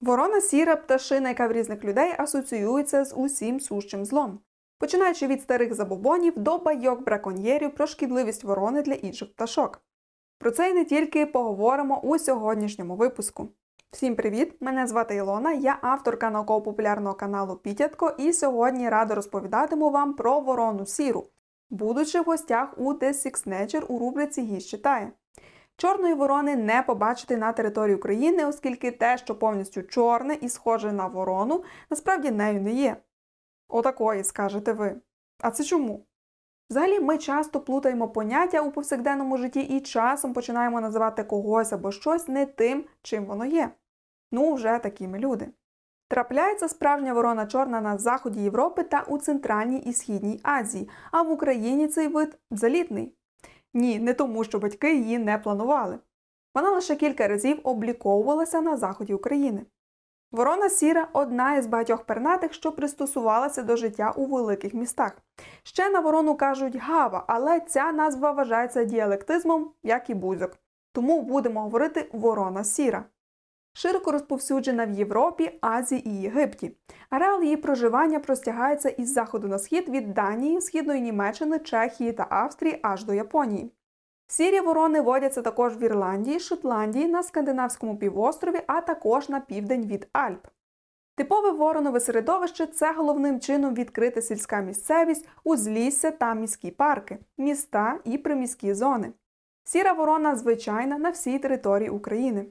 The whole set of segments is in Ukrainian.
Ворона сіра пташина, яка в різних людей асоціюється з усім сущим злом, починаючи від старих забобонів до байок браконьєрів про шкідливість ворони для інших пташок. Про це й не тільки поговоримо у сьогоднішньому випуску. Всім привіт! Мене звати Ілона, я авторка науково-популярного каналу Пітятко, і сьогодні рада розповідатиму вам про ворону сіру, будучи в гостях у The Six Nature у рубриці Гість читає. Чорної ворони не побачити на території України, оскільки те, що повністю чорне і схоже на ворону, насправді нею не є. Отакої, скажете ви. А це чому? Взагалі, ми часто плутаємо поняття у повсякденному житті і часом починаємо називати когось або щось не тим, чим воно є. Ну, вже такі ми люди. Трапляється справжня ворона чорна на заході Європи та у Центральній і Східній Азії, а в Україні цей вид залітний. Ні, не тому, що батьки її не планували. Вона лише кілька разів обліковувалася на заході України. Ворона Сіра одна із багатьох пернатих, що пристосувалася до життя у великих містах. Ще на ворону кажуть гава, але ця назва вважається діалектизмом, як і бузок. Тому будемо говорити Ворона Сіра широко розповсюджена в Європі, Азії і Єгипті. Ареал її проживання простягається із заходу на схід від Данії, Східної Німеччини, Чехії та Австрії аж до Японії. Сірі ворони водяться також в Ірландії, Шотландії, на Скандинавському півострові, а також на південь від Альп. Типове воронове середовище це головним чином відкрита сільська місцевість, узлісся та міські парки, міста і приміські зони. Сіра ворона звичайна на всій території України.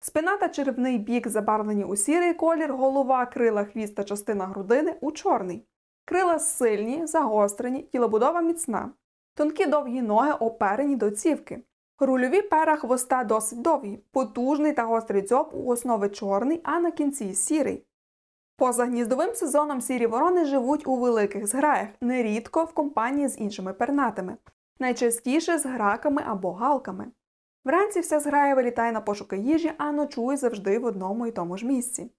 Спина та черевний бік забарвлені у сірий колір, голова, крила, хвіст та частина грудини у чорний. Крила сильні, загострені, тілобудова міцна. Тонкі довгі ноги оперені до цівки. Рульові пера хвоста досить довгі, потужний та гострий дзьоб у основи чорний, а на кінці сірий. Поза гніздовим сезоном сірі ворони живуть у великих зграях, нерідко в компанії з іншими пернатими, найчастіше з граками або галками. Вранці вся зграя вилітає на пошуки їжі, а ночує завжди в одному і тому ж місці.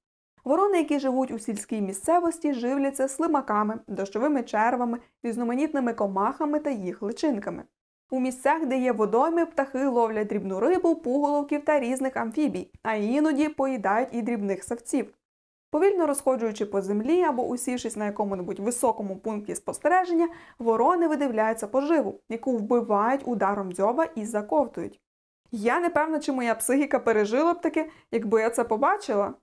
Ворони, які живуть у сільській місцевості, живляться слимаками, дощовими червами, різноманітними комахами та їх личинками. У місцях, де є водойми, птахи ловлять дрібну рибу, пуголовків та різних амфібій, а іноді поїдають і дрібних савців. Повільно розходжуючи по землі або усівшись на якому-небудь високому пункті спостереження, ворони видивляються поживу, яку вбивають ударом дзьоба і заковтують. Я не певна, чи моя психіка пережила б таке, якби я це побачила.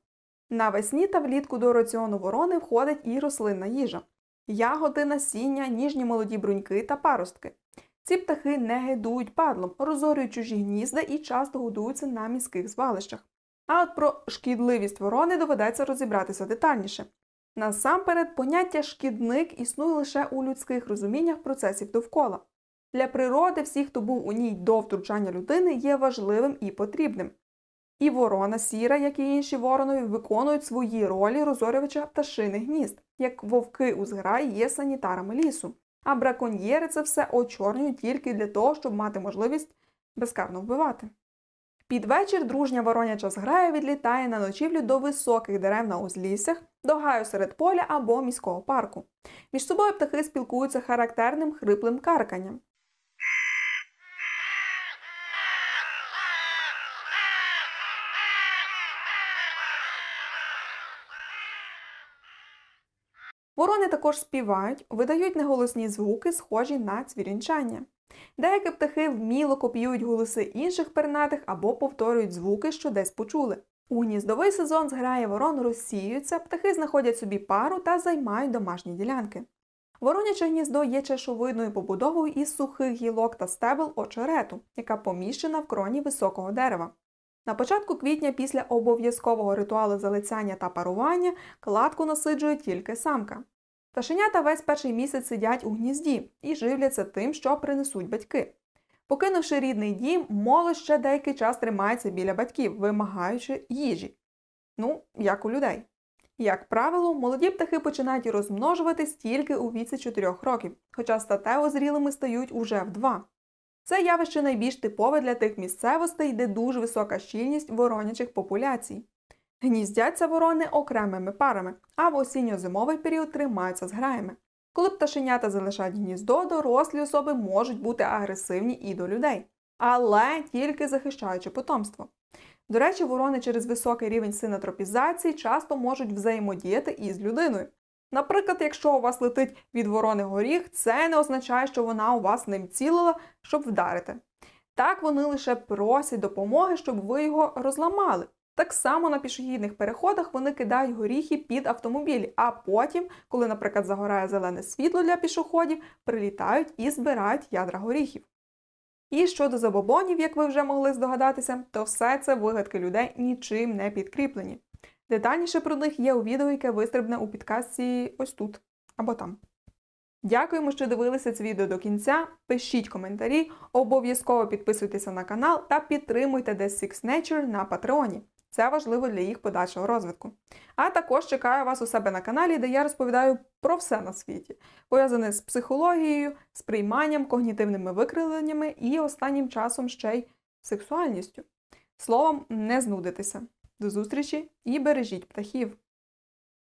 Навесні та влітку до раціону ворони входить і рослинна їжа. Ягоди, насіння, ніжні молоді бруньки та паростки. Ці птахи не гидують падлом, розорюють чужі гнізда і часто годуються на міських звалищах. А от про шкідливість ворони доведеться розібратися детальніше. Насамперед, поняття шкідник існує лише у людських розуміннях процесів довкола для природи всіх, хто був у ній до втручання людини, є важливим і потрібним. І ворона сіра, як і інші воронові, виконують свої ролі розорювача пташиних гнізд, як вовки у зграї є санітарами лісу. А браконьєри це все очорнюють тільки для того, щоб мати можливість безкарно вбивати. Під вечір дружня вороняча зграя відлітає на ночівлю до високих дерев на узліссях, до гаю серед поля або міського парку. Між собою птахи спілкуються характерним хриплим карканням. Ворони також співають, видають неголосні звуки, схожі на цвірінчання. Деякі птахи вміло копіюють голоси інших пернатих або повторюють звуки, що десь почули. У гніздовий сезон зграє ворон розсіюються, птахи знаходять собі пару та займають домашні ділянки. Вороняче гніздо є чешовидною побудовою із сухих гілок та стебел очерету, яка поміщена в кроні високого дерева. На початку квітня після обов'язкового ритуалу залицяння та парування кладку насиджує тільки самка. Пташенята весь перший місяць сидять у гнізді і живляться тим, що принесуть батьки. Покинувши рідний дім, молодь ще деякий час тримається біля батьків, вимагаючи їжі. Ну, як у людей. Як правило, молоді птахи починають розмножуватись тільки у віці 4 років, хоча статево зрілими стають уже в 2. Це явище найбільш типове для тих місцевостей, де дуже висока щільність воронячих популяцій. Гніздяться ворони окремими парами, а в осінньо-зимовий період тримаються з граями. Коли пташенята залишають гніздо, дорослі особи можуть бути агресивні і до людей, але тільки захищаючи потомство. До речі, ворони через високий рівень синотропізації часто можуть взаємодіяти із людиною. Наприклад, якщо у вас летить від ворони горіх, це не означає, що вона у вас ним цілила, щоб вдарити. Так вони лише просять допомоги, щоб ви його розламали. Так само на пішохідних переходах вони кидають горіхи під автомобіль, а потім, коли, наприклад, загорає зелене світло для пішоходів, прилітають і збирають ядра горіхів. І щодо забобонів, як ви вже могли здогадатися, то все це вигадки людей нічим не підкріплені. Детальніше про них є у відео, яке вистрибне у підказці ось тут або там. Дякуємо, що дивилися це відео до кінця. Пишіть коментарі, обов'язково підписуйтеся на канал та підтримуйте The Six Nature на Патреоні. Це важливо для їх подальшого розвитку. А також чекаю вас у себе на каналі, де я розповідаю про все на світі, пов'язане з психологією, сприйманням, когнітивними викриленнями і останнім часом ще й сексуальністю. Словом, не знудитися. До зустрічі і бережіть птахів!